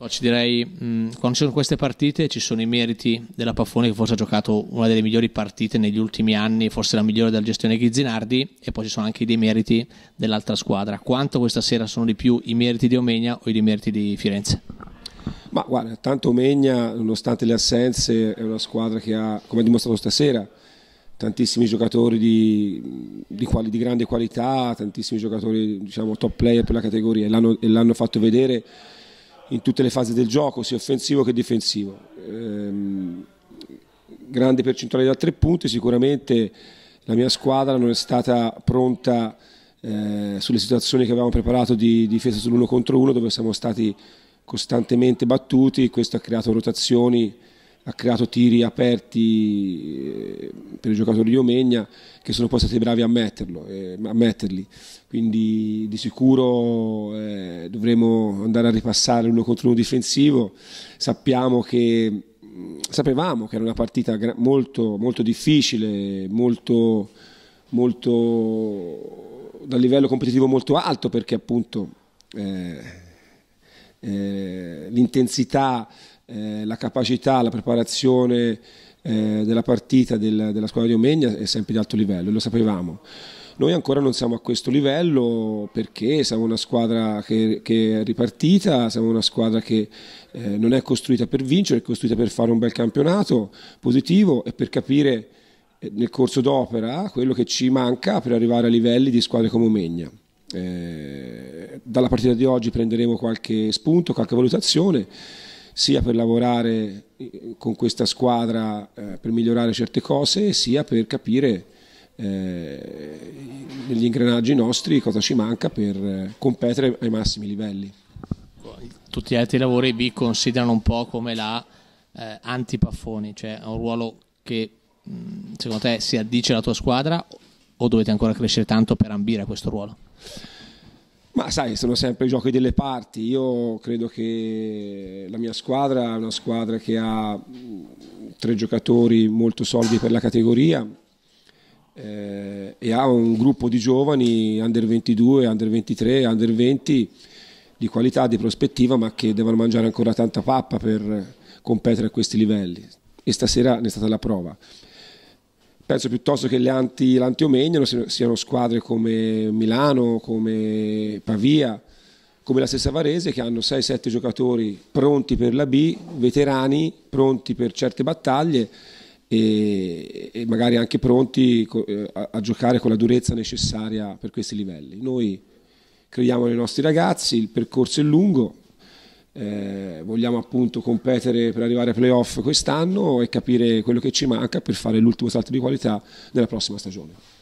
No, direi, mh, mm, quando ci sono queste partite ci sono i meriti della Paffone che forse ha giocato una delle migliori partite negli ultimi anni, forse la migliore della gestione Ghizzinardi e poi ci sono anche i demeriti dell'altra squadra. Quanto questa sera sono di più i meriti di Omegna o i demeriti di Firenze? Ma guarda, tanto Omegna, nonostante le assenze, è una squadra che ha, come ha dimostrato stasera, tantissimi giocatori di, di, quali, di grande qualità, tantissimi giocatori diciamo, top player per la categoria e l'hanno, e l'hanno fatto vedere in tutte le fasi del gioco, sia offensivo che difensivo. Ehm, grande percentuale da tre punti, sicuramente la mia squadra non è stata pronta eh, sulle situazioni che avevamo preparato di difesa sull'uno contro uno, dove siamo stati costantemente battuti, questo ha creato rotazioni, ha creato tiri aperti eh, per i giocatori di Omegna che sono poi stati bravi a, metterlo, eh, a metterli. Quindi di sicuro eh, dovremo andare a ripassare uno contro uno difensivo. Sappiamo che sapevamo che era una partita molto, molto difficile, molto, molto, dal livello competitivo molto alto perché appunto eh, eh, l'intensità, eh, la capacità, la preparazione eh, della partita del, della squadra di Omegna è sempre di alto livello, lo sapevamo. Noi ancora non siamo a questo livello perché siamo una squadra che, che è ripartita, siamo una squadra che eh, non è costruita per vincere, è costruita per fare un bel campionato positivo e per capire eh, nel corso d'opera quello che ci manca per arrivare a livelli di squadre come Omegna. Eh, dalla partita di oggi prenderemo qualche spunto, qualche valutazione sia per lavorare eh, con questa squadra eh, per migliorare certe cose, sia per capire eh, negli ingranaggi nostri cosa ci manca per eh, competere ai massimi livelli. Tutti gli altri lavori vi considerano un po' come la eh, antipaffoni, cioè un ruolo che mm, secondo te si addice alla tua squadra o dovete ancora crescere tanto per ambire a questo ruolo? Ma sai, sono sempre i giochi delle parti. Io credo che la mia squadra è una squadra che ha mm, tre giocatori molto solidi per la categoria, eh, e ha un gruppo di giovani under 22, under 23, under 20 di qualità, di prospettiva, ma che devono mangiare ancora tanta pappa per competere a questi livelli. E stasera ne è stata la prova. Penso piuttosto che lanti anti, siano squadre come Milano, come Pavia, come la stessa Varese, che hanno 6-7 giocatori pronti per la B, veterani, pronti per certe battaglie e, e magari anche pronti eh, a, a giocare con la durezza necessaria per questi livelli. Noi crediamo nei nostri ragazzi, il percorso è lungo, eh, vogliamo appunto competere per arrivare ai playoff quest'anno e capire quello che ci manca per fare l'ultimo salto di qualità nella prossima stagione.